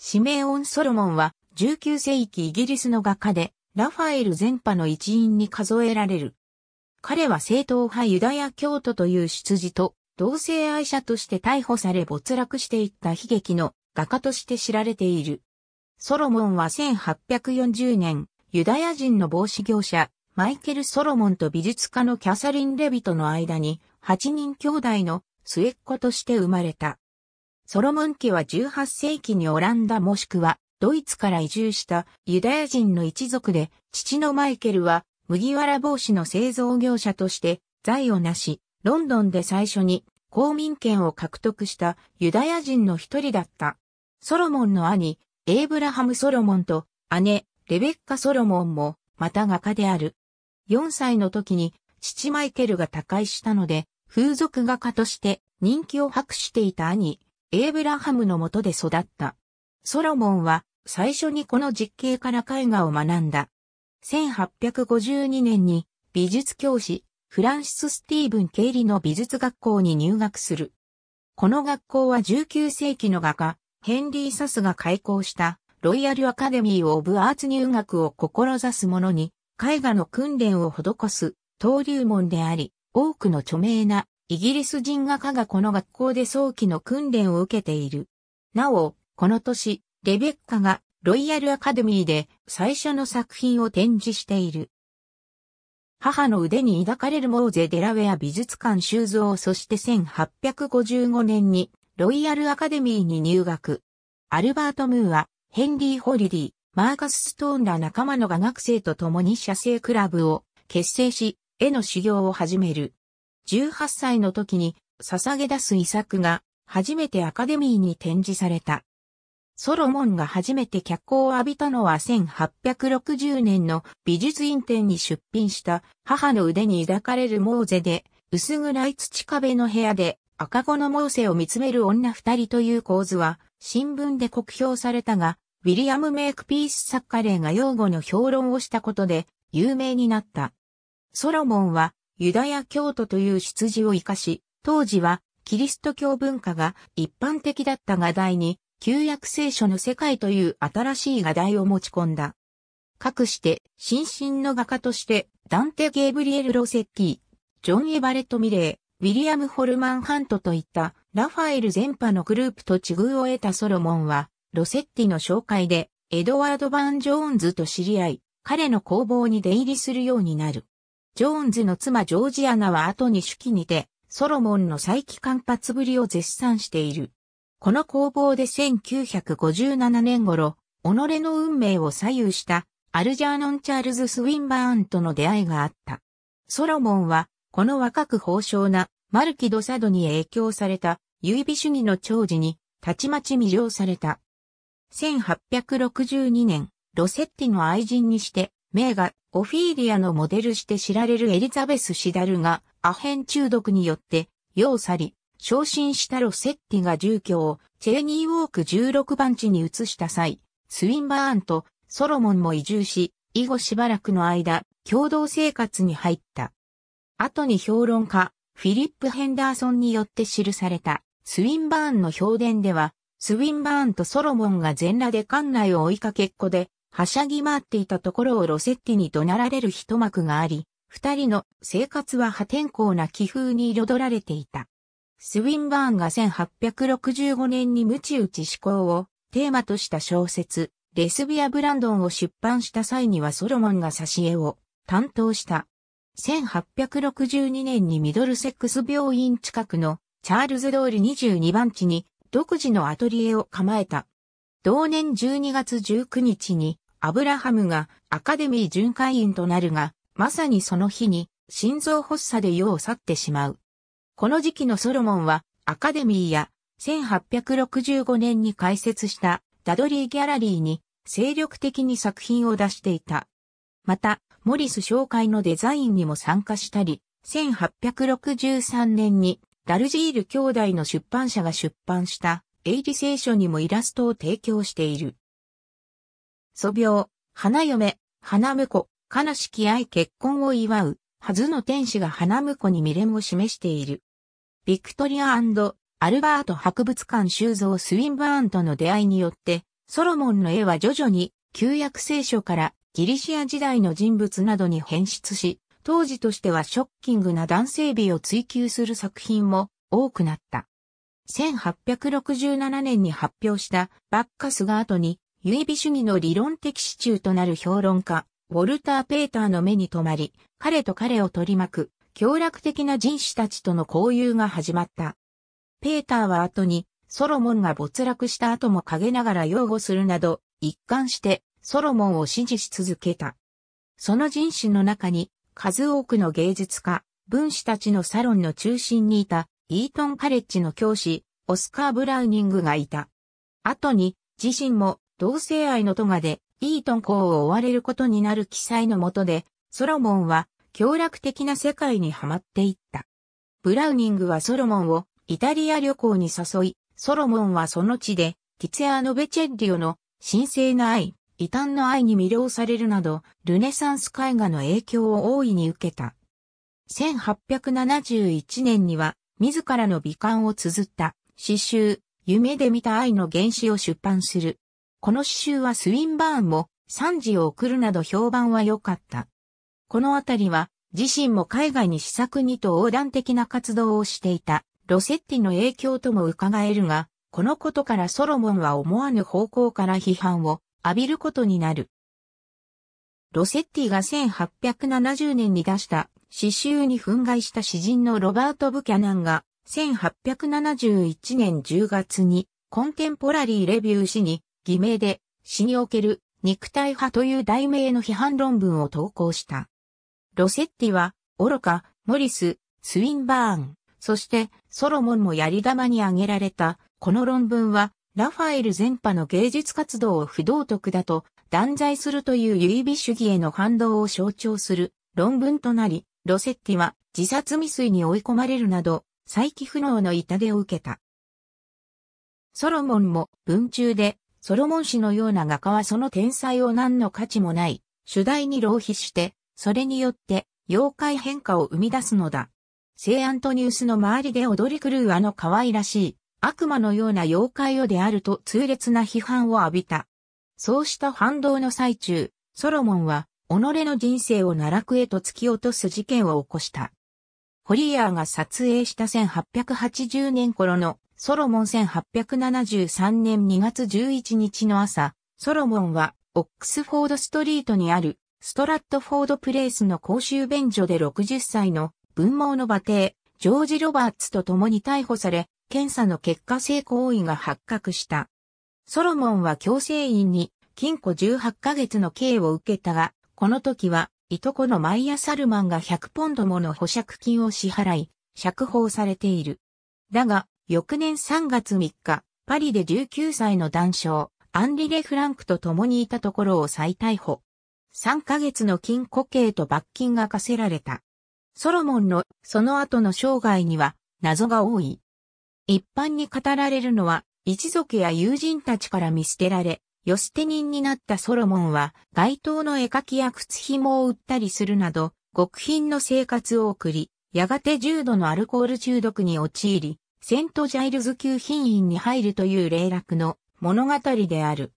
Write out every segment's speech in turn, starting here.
シメオン・ソロモンは19世紀イギリスの画家でラファエル全派の一員に数えられる。彼は正統派ユダヤ教徒という出自と同性愛者として逮捕され没落していった悲劇の画家として知られている。ソロモンは1840年、ユダヤ人の帽子業者、マイケル・ソロモンと美術家のキャサリン・レビトの間に、8人兄弟の末っ子として生まれた。ソロモン家は18世紀にオランダもしくはドイツから移住したユダヤ人の一族で、父のマイケルは麦わら帽子の製造業者として財を成し、ロンドンで最初に公民権を獲得したユダヤ人の一人だった。ソロモンの兄、エイブラハム・ソロモンと姉、レベッカ・ソロモンも、また画家である。4歳の時に父マイケルが他界したので、風俗画家として人気を博していた兄、エイブラハムの下で育った。ソロモンは最初にこの実景から絵画を学んだ。1852年に美術教師フランシス・スティーブン・ケイリの美術学校に入学する。この学校は19世紀の画家、ヘンリー・サスが開校したロイヤル・アカデミー・オブ・アーツ入学を志す者に絵画の訓練を施す登竜門であり、多くの著名なイギリス人画家がこの学校で早期の訓練を受けている。なお、この年、レベッカがロイヤルアカデミーで最初の作品を展示している。母の腕に抱かれるモーゼ・デラウェア美術館修造そして1855年にロイヤルアカデミーに入学。アルバート・ムーア、ヘンリー・ホリディ、マーカス・ストーンら仲間の画学生と共に写生クラブを結成し、絵の修行を始める。18歳の時に捧げ出す遺作が初めてアカデミーに展示された。ソロモンが初めて脚光を浴びたのは1860年の美術院展に出品した母の腕に抱かれるモーゼで薄暗い土壁の部屋で赤子のモーセを見つめる女二人という構図は新聞で酷評されたが、ウィリアム・メイクピース作家例が擁護の評論をしたことで有名になった。ソロモンはユダヤ教徒という出自を活かし、当時はキリスト教文化が一般的だった画題に、旧約聖書の世界という新しい画題を持ち込んだ。かくして、新進の画家として、ダンテ・ゲイブリエル・ロセッティ、ジョン・エバレット・ミレー、ウィリアム・ホルマン・ハントといったラファエル全派のグループと地遇を得たソロモンは、ロセッティの紹介でエドワード・バン・ジョーンズと知り合い、彼の工房に出入りするようになる。ジョーンズの妻ジョージアナは後に手記にて、ソロモンの再起間髪ぶりを絶賛している。この工房で1957年頃、己の運命を左右したアルジャーノン・チャールズ・スウィンバーンとの出会いがあった。ソロモンは、この若く豊昇なマルキド・サドに影響された優美主義の長寿に、たちまち魅了された。1862年、ロセッティの愛人にして、名画、オフィーリアのモデルして知られるエリザベス・シダルが、アヘン中毒によって、世を去り、昇進したロセッティが住居を、チェーニーウォーク16番地に移した際、スウィンバーンとソロモンも移住し、以後しばらくの間、共同生活に入った。後に評論家、フィリップ・ヘンダーソンによって記された、スウィンバーンの評伝では、スウィンバーンとソロモンが全裸で館内を追いかけっこで、はしゃぎ回っていたところをロセッティに怒鳴られる一幕があり、二人の生活は破天荒な気風に彩られていた。スウィンバーンが1865年に無知打ち思考をテーマとした小説、レスビア・ブランドンを出版した際にはソロモンが挿絵を担当した。1862年にミドルセックス病院近くのチャールズ通り22番地に独自のアトリエを構えた。同年12月19日にアブラハムがアカデミー巡回員となるが、まさにその日に心臓発作で世を去ってしまう。この時期のソロモンはアカデミーや1865年に開設したダドリーギャラリーに精力的に作品を出していた。また、モリス紹介のデザインにも参加したり、1863年にダルジール兄弟の出版社が出版したエイリ聖書にもイラストを提供している。祖廟、花嫁、花婿、悲しき愛結婚を祝う、はずの天使が花婿に未練を示している。ビクトリアアルバート博物館収蔵スウィンバーンとの出会いによって、ソロモンの絵は徐々に旧約聖書からギリシア時代の人物などに変質し、当時としてはショッキングな男性美を追求する作品も多くなった。1867年に発表したバッカスが後にイビ主義の理論的支柱となる評論家、ウォルター・ペーターの目に留まり、彼と彼を取り巻く、協楽的な人種たちとの交友が始まった。ペーターは後に、ソロモンが没落した後も陰ながら擁護するなど、一貫してソロモンを支持し続けた。その人種の中に、数多くの芸術家、文士たちのサロンの中心にいた、イートンカレッジの教師、オスカー・ブラウニングがいた。後に、自身も同性愛のトガで、イートン公を追われることになる記載のもとで、ソロモンは、強楽的な世界にはまっていった。ブラウニングはソロモンをイタリア旅行に誘い、ソロモンはその地で、ティツェアノ・ベチェッリオの神聖な愛、異端の愛に魅了されるなど、ルネサンス絵画の影響を大いに受けた。1871年には、自らの美観を綴った、詩集、夢で見た愛の原始を出版する。この詩集はスウィンバーンも賛辞を送るなど評判は良かった。このあたりは自身も海外に試作にと横断的な活動をしていたロセッティの影響とも伺えるが、このことからソロモンは思わぬ方向から批判を浴びることになる。ロセッティが1870年に出した詩集に憤慨した詩人のロバート・ブキャナンが1871年10月にコンテンポラリーレビュー誌に偽名で、詩における肉体派という題名の批判論文を投稿した。ロセッティは、愚か、モリス、スウィンバーン、そしてソロモンもやり玉に挙げられた、この論文は、ラファエル全派の芸術活動を不道徳だと断罪するという唯美主義への反動を象徴する論文となり、ロセッティは自殺未遂に追い込まれるなど、再起不能の痛手を受けた。ソロモンも文中でソロモン氏のような画家はその天才を何の価値もない、主題に浪費して、それによって妖怪変化を生み出すのだ。聖アントニウスの周りで踊り狂うあの可愛らしい悪魔のような妖怪をであると痛烈な批判を浴びた。そうした反動の最中、ソロモンは己の人生を奈落へと突き落とす事件を起こした。ホリアーが撮影した1880年頃のソロモン1873年2月11日の朝、ソロモンは、オックスフォードストリートにある、ストラットフォードプレイスの公衆便所で60歳の文盲の馬帝、ジョージ・ロバーツと共に逮捕され、検査の結果性行為が発覚した。ソロモンは強制員に禁錮18ヶ月の刑を受けたが、この時は、いとこのマイア・サルマンが100ポンドもの保釈金を支払い、釈放されている。だが、翌年3月3日、パリで19歳の男将、アンリ・レ・フランクと共にいたところを再逮捕。3ヶ月の禁固刑と罰金が課せられた。ソロモンのその後の生涯には謎が多い。一般に語られるのは一族や友人たちから見捨てられ、寄捨て人になったソロモンは街頭の絵描きや靴紐を売ったりするなど、極貧の生活を送り、やがて重度のアルコール中毒に陥り、セントジャイルズ級品院に入るという霊落の物語である。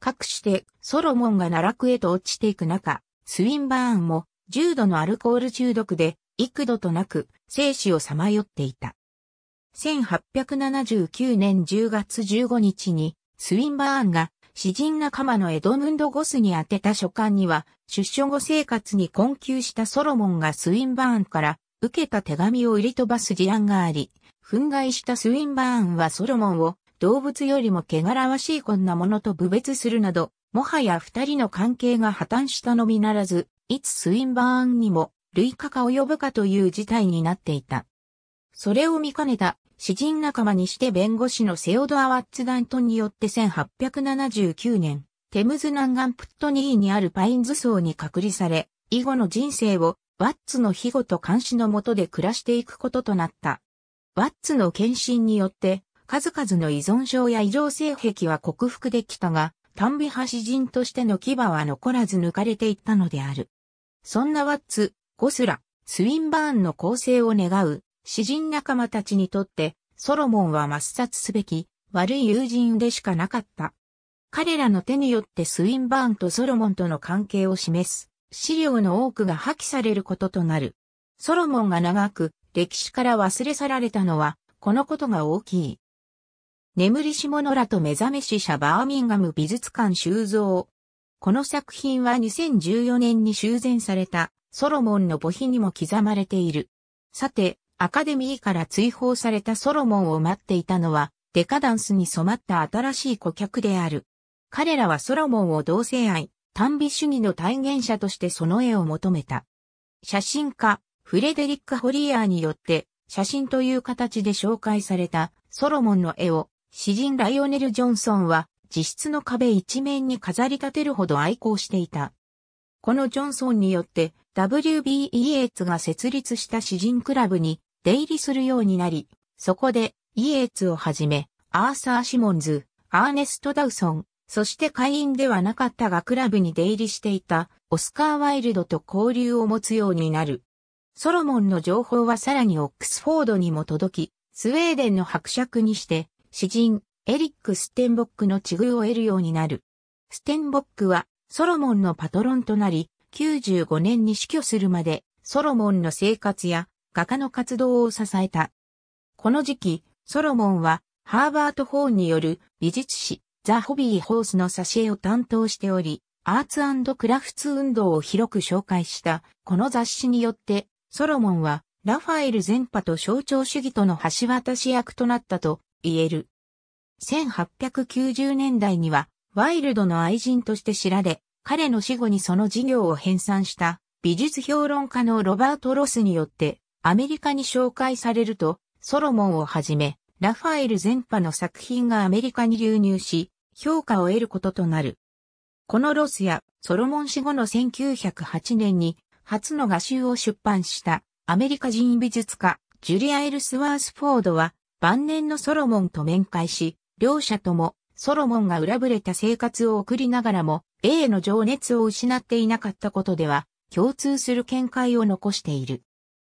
かくしてソロモンが奈落へと落ちていく中、スウィンバーンも重度のアルコール中毒で幾度となく生死をさまよっていた。1879年10月15日にスウィンバーンが詩人仲間のエドムンド・ゴスに宛てた書簡には出所後生活に困窮したソロモンがスウィンバーンから受けた手紙を売り飛ばす事案があり、憤慨したスウィンバーンはソロモンを動物よりも汚らわしいこんなものと侮蔑するなど、もはや二人の関係が破綻したのみならず、いつスウィンバーンにも類化か及ぶかという事態になっていた。それを見かねた詩人仲間にして弁護士のセオドア・ワッツ・ダントンによって1879年、テムズ南岸プットニーにあるパインズ層に隔離され、以後の人生をワッツの庇護と監視のもとで暮らしていくこととなった。ワッツの検診によって、数々の依存症や異常性癖は克服できたが、丹美派詩人としての牙は残らず抜かれていったのである。そんなワッツ、ゴスラ、スウィンバーンの構成を願う、詩人仲間たちにとって、ソロモンは抹殺すべき、悪い友人でしかなかった。彼らの手によってスウィンバーンとソロモンとの関係を示す、資料の多くが破棄されることとなる。ソロモンが長く歴史から忘れ去られたのは、このことが大きい。眠りし者らと目覚めし者バーミンガム美術館収蔵。この作品は2014年に修繕されたソロモンの墓碑にも刻まれている。さて、アカデミーから追放されたソロモンを待っていたのは、デカダンスに染まった新しい顧客である。彼らはソロモンを同性愛、単美主義の体現者としてその絵を求めた。写真家、フレデリック・ホリアーによって写真という形で紹介されたソロモンの絵を詩人ライオネル・ジョンソンは自室の壁一面に飾り立てるほど愛好していた。このジョンソンによって WB イエーツが設立した詩人クラブに出入りするようになり、そこでイエーツをはじめ、アーサー・シモンズ、アーネスト・ダウソン、そして会員ではなかったがクラブに出入りしていたオスカー・ワイルドと交流を持つようになる。ソロモンの情報はさらにオックスフォードにも届き、スウェーデンの伯爵にして、詩人、エリック・ステンボックの地遇を得るようになる。ステンボックは、ソロモンのパトロンとなり、95年に死去するまで、ソロモンの生活や画家の活動を支えた。この時期、ソロモンは、ハーバート・ホーンによる美術誌、ザ・ホビー・ホースの挿絵を担当しており、アーツクラフツ運動を広く紹介した、この雑誌によって、ソロモンは、ラファエル全派と象徴主義との橋渡し役となったと言える。1890年代には、ワイルドの愛人として知られ、彼の死後にその事業を編纂した美術評論家のロバート・ロスによってアメリカに紹介されると、ソロモンをはじめ、ラファエル全派の作品がアメリカに流入し、評価を得ることとなる。このロスやソロモン死後の1908年に初の画集を出版したアメリカ人美術家、ジュリア・エルスワースフォードは晩年のソロモンと面会し、両者ともソロモンが裏ぶれた生活を送りながらも、A の情熱を失っていなかったことでは、共通する見解を残している。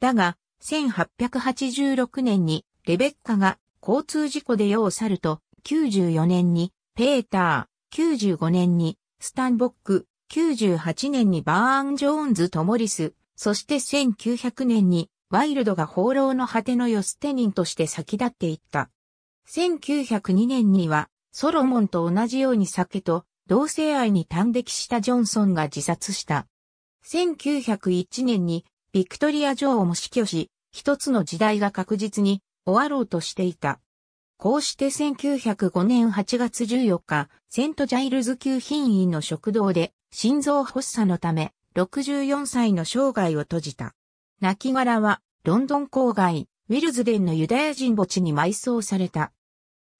だが、1886年にレベッカが交通事故で世を去ると、94年にペーター、95年にスタンボック、98年にバーン・ジョーンズとモリス、そして1900年にワイルドが放浪の果てのヨステニンとして先立っていった。1902年にはソロモンと同じように酒と同性愛に端溺したジョンソンが自殺した。1901年にビクトリア女王も死去し、一つの時代が確実に終わろうとしていた。こうして1905年8月14日、セントジャイルズ級品員の食堂で心臓発作のため、64歳の生涯を閉じた。亡骸は、ロンドン郊外、ウィルズデンのユダヤ人墓地に埋葬された。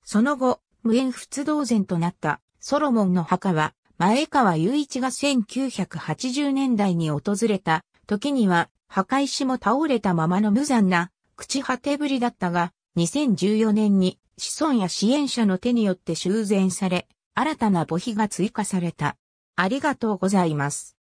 その後、無縁仏同然となったソロモンの墓は、前川雄一が1980年代に訪れた時には、墓石も倒れたままの無残な、朽ち果てぶりだったが、2014年に子孫や支援者の手によって修繕され、新たな墓碑が追加された。ありがとうございます。